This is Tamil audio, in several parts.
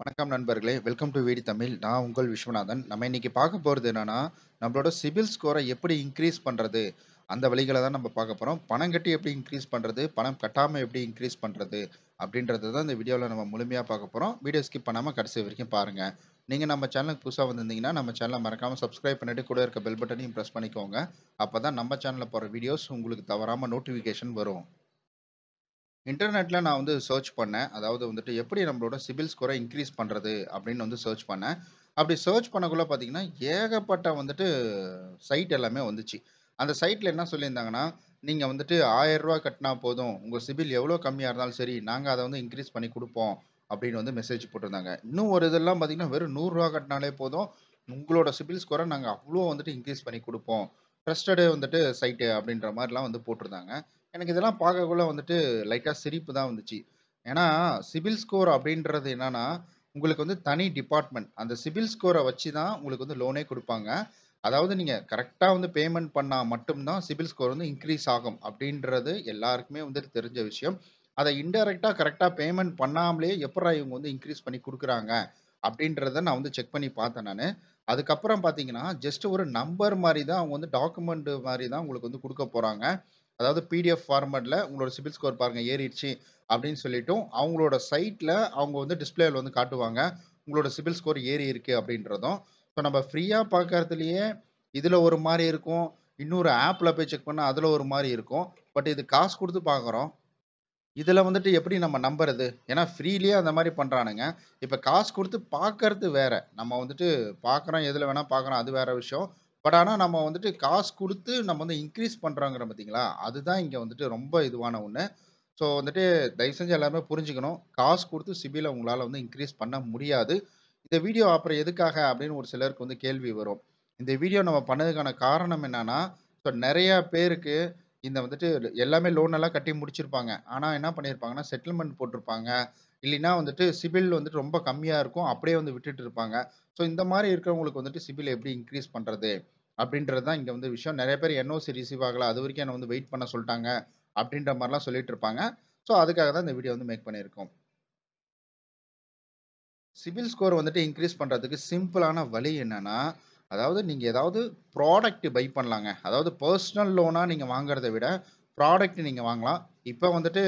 வணக்கம் நண்பர்களே வெல்கம் டு வீடி தமிழ் நான் உங்கள் விஸ்வநாதன் நம்ம இன்னைக்கு பார்க்க போகிறது என்னன்னா நம்மளோட சிபில் ஸ்கோரை எப்படி இன்க்ரீஸ் பண்ணுறது அந்த வழிகளை தான் நம்ம பார்க்க போகிறோம் பணம் கட்டி எப்படி இன்க்ரீஸ் பண்ணுறது பணம் கட்டாமல் எப்படி இன்க்ரீஸ் பண்ணுறது அப்படின்றத தான் இந்த வீடியோவில் நம்ம முழுமையாக பார்க்க போகிறோம் வீடியோ ஸ்கிப் பண்ணாமல் கடைசி வரைக்கும் பாருங்கள் நீங்கள் நம்ம சேனலுக்கு புதுசாக வந்திருந்தீங்கன்னா நம்ம சேனலை மறக்காமல் சப்ஸ்கிரைப் பண்ணிவிட்டு கூட இருக்க பெல் பட்டனையும் ப்ரெஸ் பண்ணிக்கோங்க அப்போ தான் நம்ம சேனலில் போகிற வீடியோஸ் உங்களுக்கு தவறாமல் நோட்டிஃபிகேஷன் வரும் இன்டர்நெட்டில் நான் வந்து சர்ச் பண்ணேன் அதாவது வந்துட்டு எப்படி நம்மளோட சிபில் ஸ்கோரை இன்க்ரீஸ் பண்ணுறது அப்படின்னு வந்து சர்ச் பண்ணேன் அப்படி சர்ச் பண்ணக்குள்ளே பார்த்தீங்கன்னா ஏகப்பட்ட வந்துட்டு சைட் எல்லாமே வந்துச்சு அந்த சைட்டில் என்ன சொல்லியிருந்தாங்கன்னா நீங்கள் வந்துட்டு ஆயரூவா கட்டினா போதும் உங்கள் சிபில் எவ்வளோ கம்மியாக இருந்தாலும் சரி நாங்கள் அதை வந்து இன்க்ரீஸ் பண்ணி கொடுப்போம் அப்படின்னு வந்து மெசேஜ் போட்டிருந்தாங்க இன்னும் ஒரு இதெல்லாம் பார்த்தீங்கன்னா வெறும் நூறுரூவா கட்டினாலே போதும் உங்களோட சிபில் ஸ்கோரை நாங்கள் அவ்வளோ வந்துட்டு இன்க்ரீஸ் பண்ணி கொடுப்போம் ட்ரஸ்டடு வந்துட்டு சைட்டு அப்படின்ற மாதிரிலாம் வந்து போட்டிருந்தாங்க எனக்கு இதெல்லாம் பார்க்கக்குள்ள வந்துட்டு லைட்டாக சிரிப்பு தான் வந்துச்சு ஏன்னா சிபில் ஸ்கோர் அப்படின்றது என்னன்னா உங்களுக்கு வந்து தனி டிபார்ட்மெண்ட் அந்த சிபில் ஸ்கோரை வச்சு தான் உங்களுக்கு வந்து லோனே கொடுப்பாங்க அதாவது நீங்கள் கரெக்டாக வந்து பேமெண்ட் பண்ணால் மட்டும்தான் சிபில் ஸ்கோர் வந்து இன்க்ரீஸ் ஆகும் அப்படின்றது எல்லாருக்குமே வந்துட்டு தெரிஞ்ச விஷயம் அதை இன்டெரக்டாக கரெக்டாக பேமெண்ட் பண்ணாமலே எப்படா இவங்க வந்து இன்க்ரீஸ் பண்ணி கொடுக்குறாங்க அப்படின்றத நான் வந்து செக் பண்ணி பார்த்தேன் நான் அதுக்கப்புறம் பார்த்தீங்கன்னா ஜஸ்ட் ஒரு நம்பர் மாதிரி தான் அவங்க வந்து டாக்குமெண்ட் மாதிரி தான் உங்களுக்கு வந்து கொடுக்க போகிறாங்க அதாவது பிடிஎஃப் ஃபார்மேட்டில் உங்களோட சிபில் ஸ்கோர் பாருங்கள் ஏறிடுச்சு அப்படின்னு சொல்லிட்டும் அவங்களோட சைட்டில் அவங்க வந்து டிஸ்பிளேயில் வந்து காட்டுவாங்க உங்களோட சிபில் ஸ்கோர் ஏறி இருக்குது அப்படின்றதும் ஸோ நம்ம ஃப்ரீயாக பார்க்குறதுலையே இதில் ஒரு மாதிரி இருக்கும் இன்னொரு ஆப்பில் போய் செக் பண்ணால் அதில் ஒரு மாதிரி இருக்கும் பட் இது காசு கொடுத்து பார்க்குறோம் இதில் வந்துட்டு எப்படி நம்ம நம்புறது ஏன்னா ஃப்ரீலியே அந்த மாதிரி பண்ணுறானுங்க இப்போ காசு கொடுத்து பார்க்கறது வேறு நம்ம வந்துட்டு பார்க்குறோம் எதில் வேணால் பார்க்குறோம் அது வேறு விஷயம் பட் ஆனால் நம்ம வந்துட்டு காசு கொடுத்து நம்ம வந்து இன்க்ரீஸ் பண்ணுறாங்கிற பார்த்தீங்களா அதுதான் இங்கே வந்துட்டு ரொம்ப இதுவான ஒன்று ஸோ வந்துட்டு தயவு செஞ்சு எல்லாருமே புரிஞ்சுக்கணும் காசு கொடுத்து சிபியில் உங்களால் வந்து இன்க்ரீஸ் பண்ண முடியாது இந்த வீடியோ அப்புறம் எதுக்காக அப்படின்னு ஒரு சிலருக்கு வந்து கேள்வி வரும் இந்த வீடியோ நம்ம பண்ணதுக்கான காரணம் என்னென்னா ஸோ நிறையா பேருக்கு இந்த வந்துட்டு எல்லாமே லோன் எல்லாம் கட்டி முடிச்சிருப்பாங்க ஆனால் என்ன பண்ணியிருப்பாங்கன்னா செட்டில்மெண்ட் போட்டிருப்பாங்க இல்லைன்னா வந்துட்டு சிபில் வந்துட்டு ரொம்ப கம்மியாக இருக்கும் அப்படியே வந்து விட்டுட்டு இருப்பாங்க ஸோ இந்த மாதிரி இருக்கிறவங்களுக்கு வந்துட்டு சிபில் எப்படி இன்க்ரீஸ் பண்ணுறது அப்படின்றது தான் இங்கே வந்து விஷயம் நிறைய பேர் என்ஓசி ரிசீவ் ஆகலை அது வரைக்கும் என்ன வந்து வெயிட் பண்ண சொல்லிட்டாங்க அப்படின்ற மாதிரிலாம் சொல்லிட்டு இருப்பாங்க ஸோ அதுக்காக தான் இந்த வீடியோ வந்து மேக் பண்ணியிருக்கோம் சிவில் ஸ்கோர் வந்துட்டு இன்க்ரீஸ் பண்ணுறதுக்கு சிம்பிளான வழி என்னென்னா அதாவது நீங்கள் ஏதாவது ப்ராடக்ட் பை பண்ணலாங்க அதாவது பர்சனல் லோனாக நீங்கள் வாங்குறத விட ப்ராடக்ட் நீங்கள் வாங்கலாம் இப்போ வந்துட்டு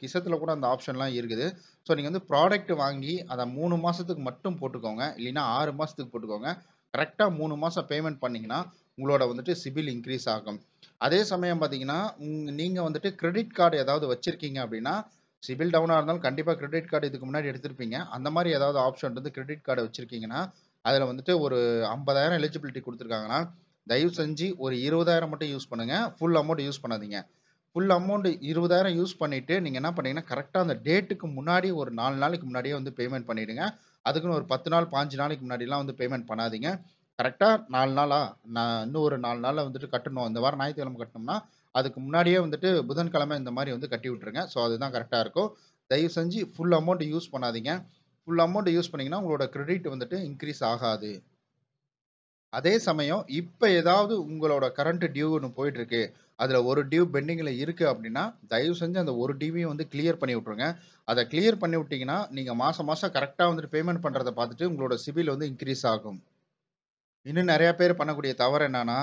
கிசத்தில் கூட அந்த ஆப்ஷன்லாம் இருக்குது ஸோ நீங்கள் வந்து ப்ராடக்ட் வாங்கி அதை மூணு மாதத்துக்கு மட்டும் போட்டுக்கோங்க இல்லைன்னா ஆறு மாதத்துக்கு போட்டுக்கோங்க கரெக்டாக மூணு மாதம் பேமெண்ட் பண்ணிங்கன்னா உங்களோட வந்துட்டு சிபில் இன்க்ரீஸ் ஆகும் அதே சமயம் பார்த்தீங்கன்னா நீங்கள் வந்துட்டு கிரெடிட் கார்டு ஏதாவது வச்சுருக்கீங்க அப்படின்னா சிபில் டவுனாக இருந்தாலும் கண்டிப்பாக கிரெடிட் கார்டு இதுக்கு முன்னாடி எடுத்திருப்பீங்க அந்த மாதிரி ஏதாவது ஆப்ஷன் வந்து கிரெடிட் கார்டு வச்சுருக்கீங்கன்னா அதில் வந்துட்டு ஒரு ஐம்பதாயிரம் எலிஜிபிலிட்டி கொடுத்துருக்காங்கன்னா தயவு செஞ்சு ஒரு இருபதாயிரம் மட்டும் யூஸ் பண்ணுங்கள் ஃபுல் அமௌண்ட் யூஸ் பண்ணாதீங்க ஃபுல் அமௌண்ட் இருபதாயிரம் யூஸ் பண்ணிவிட்டு நீங்கள் என்ன பண்ணீங்கன்னா கரெக்டாக அந்த டேட்டுக்கு முன்னாடி ஒரு நாலு நாளைக்கு முன்னாடியே வந்து பேமெண்ட் பண்ணிவிடுங்க அதுக்குன்னு ஒரு பத்து நாள் பாஞ்சு நாளைக்கு முன்னாடிலாம் வந்து பேமெண்ட் பண்ணாதீங்க கரெக்டாக நாலு நாளாக நான் இன்னும் ஒரு நாலு நாளில் வந்துட்டு கட்டணும் இந்த வாரம் ஞாயிற்றுக்கிழமை கட்டணும்னா அதுக்கு முன்னாடியே வந்துட்டு புதன்கிழமை இந்த மாதிரி வந்து கட்டி விட்ருங்க ஸோ அதுதான் கரெக்டாக இருக்கும் தயவு செஞ்சு ஃபுல் அமௌண்ட் யூஸ் பண்ணாதீங்க ஃபுல் அமௌண்ட் யூஸ் பண்ணிங்கன்னா உங்களோட கிரெடிட் வந்துட்டு இன்க்ரீஸ் ஆகாது அதே சமயம் இப்போ ஏதாவது உங்களோட கரண்ட் டியூ ஒன்று போயிட்டுருக்கு அதில் ஒரு டியூ பெண்டிங்கில் இருக்குது அப்படின்னா தயவு செஞ்சு அந்த ஒரு டியூவையும் வந்து கிளியர் பண்ணி விட்ருங்க அதை கிளியர் பண்ணி விட்டிங்கன்னா நீங்கள் மாதம் மாதம் கரெக்டாக வந்துட்டு பேமெண்ட் பண்ணுறதை பார்த்துட்டு உங்களோட சிபில் வந்து இன்க்ரீஸ் ஆகும் இன்னும் நிறையா பேர் பண்ணக்கூடிய தவறு என்னென்னா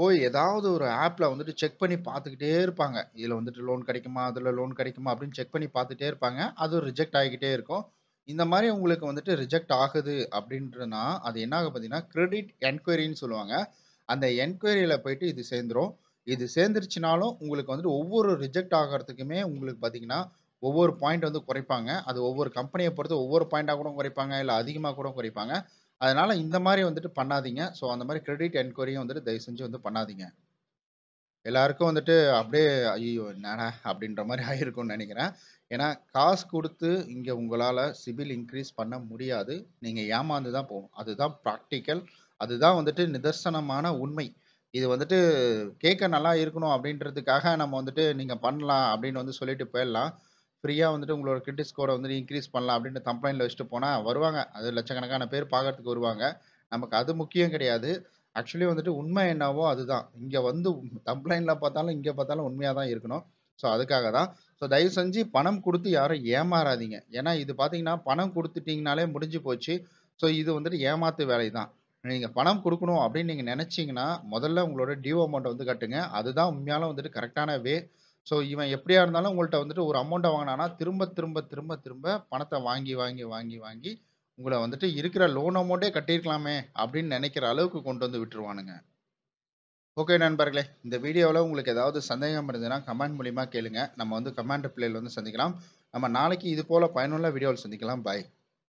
போய் ஏதாவது ஒரு ஆப்பில் வந்துட்டு செக் பண்ணி பார்த்துக்கிட்டே இருப்பாங்க இதில் வந்துட்டு லோன் கிடைக்குமா அதில் லோன் கிடைக்குமா அப்படின்னு செக் பண்ணி பார்த்துட்டே இருப்பாங்க அது ரிஜெக்ட் ஆகிக்கிட்டே இருக்கும் இந்த மாதிரி உங்களுக்கு வந்துட்டு ரிஜெக்ட் ஆகுது அப்படின்றனா, அது என்ன ஆகும் பார்த்தீங்கன்னா, கிரெடிட் என்கொயரின்னு சொல்லுவாங்க. அந்த என்கொயரியில் போயிட்டு இது சேர்ந்துரும். இது சேர்ந்துருச்சுனாலும் உங்களுக்கு வந்துட்டு ஒவ்வொரு ரிஜெக்ட் ஆகிறதுக்குமே உங்களுக்கு பார்த்தீங்கன்னா, ஒவ்வொரு பாயிண்ட் வந்து குறைப்பாங்க. அது ஒவ்வொரு கம்பெனியை பொறுத்து ஒவ்வொரு பாயிண்ட்டாக கூட குறைப்பாங்க, இல்லை அதிகமாக கூட குறைப்பாங்க. அதனால் இந்த மாதிரி வந்துட்டு பண்ணாதீங்க. ஸோ அந்த மாதிரி கிரெடிட் என்கொயரியும் வந்துட்டு தயவு செஞ்சு வந்து பண்ணாதீங்க. எல்லாருக்கும் வந்துட்டு அப்படியே ஐயோ நானா அப்படின்ற மாதிரி ஆகிருக்கும்னு நினைக்கிறேன் ஏன்னா காசு கொடுத்து இங்கே உங்களால் சிபில் இன்க்ரீஸ் பண்ண முடியாது நீங்கள் ஏமாந்து தான் போகும் அதுதான் ப்ராக்டிக்கல் அதுதான் வந்துட்டு நிதர்சனமான உண்மை இது வந்துட்டு கேட்க நல்லா இருக்கணும் அப்படின்றதுக்காக நம்ம வந்துட்டு நீங்கள் பண்ணலாம் அப்படின்னு வந்து சொல்லிட்டு போயிடலாம் ஃப்ரீயாக வந்துட்டு உங்களோட கிரெடிட் ஸ்கோரை வந்துட்டு இன்க்ரீஸ் பண்ணலாம் அப்படின்னு கம்ப்ளைண்ட்டில் வச்சுட்டு போனால் வருவாங்க அது லட்சக்கணக்கான பேர் பார்க்கறதுக்கு வருவாங்க நமக்கு அது முக்கியம் கிடையாது ஆக்சுவலி வந்துட்டு உண்மை என்னவோ அதுதான் இங்கே வந்து தம்ப்ளைனில் பார்த்தாலும் இங்கே பார்த்தாலும் உண்மையாக தான் இருக்கணும் ஸோ அதுக்காக தான் ஸோ தயவு செஞ்சு பணம் கொடுத்து யாரும் ஏமாறாதீங்க ஏன்னா இது பார்த்தீங்கன்னா பணம் கொடுத்துட்டீங்கனாலே முடிஞ்சு போச்சு ஸோ இது வந்துட்டு ஏமாத்து வேலை தான் நீங்கள் பணம் கொடுக்கணும் அப்படின்னு நீங்கள் நினச்சிங்கன்னா முதல்ல உங்களோட டியூ அமௌண்ட்டை வந்து கட்டுங்க அதுதான் உண்மையால வந்துட்டு கரெக்டான வே ஸோ இவன் எப்படியா இருந்தாலும் உங்கள்கிட்ட வந்துட்டு ஒரு அமௌண்ட்டை வாங்கினானா திரும்ப திரும்ப திரும்ப திரும்ப பணத்தை வாங்கி வாங்கி வாங்கி வாங்கி உங்களை வந்துட்டு இருக்கிற லோன் அமௌண்ட்டே கட்டியிருக்கலாமே அப்படின்னு நினைக்கிற அளவுக்கு கொண்டு வந்து விட்டுருவானுங்க ஓகே நண்பர்களே இந்த வீடியோவில் உங்களுக்கு ஏதாவது சந்தேகம் இருந்ததுன்னா கமெண்ட் மூலிமா கேளுங்க நம்ம வந்து கமெண்ட் பிள்ளையில் வந்து சந்திக்கலாம் நம்ம நாளைக்கு இது போல் பயனுள்ள வீடியோவில் சந்திக்கலாம் பாய்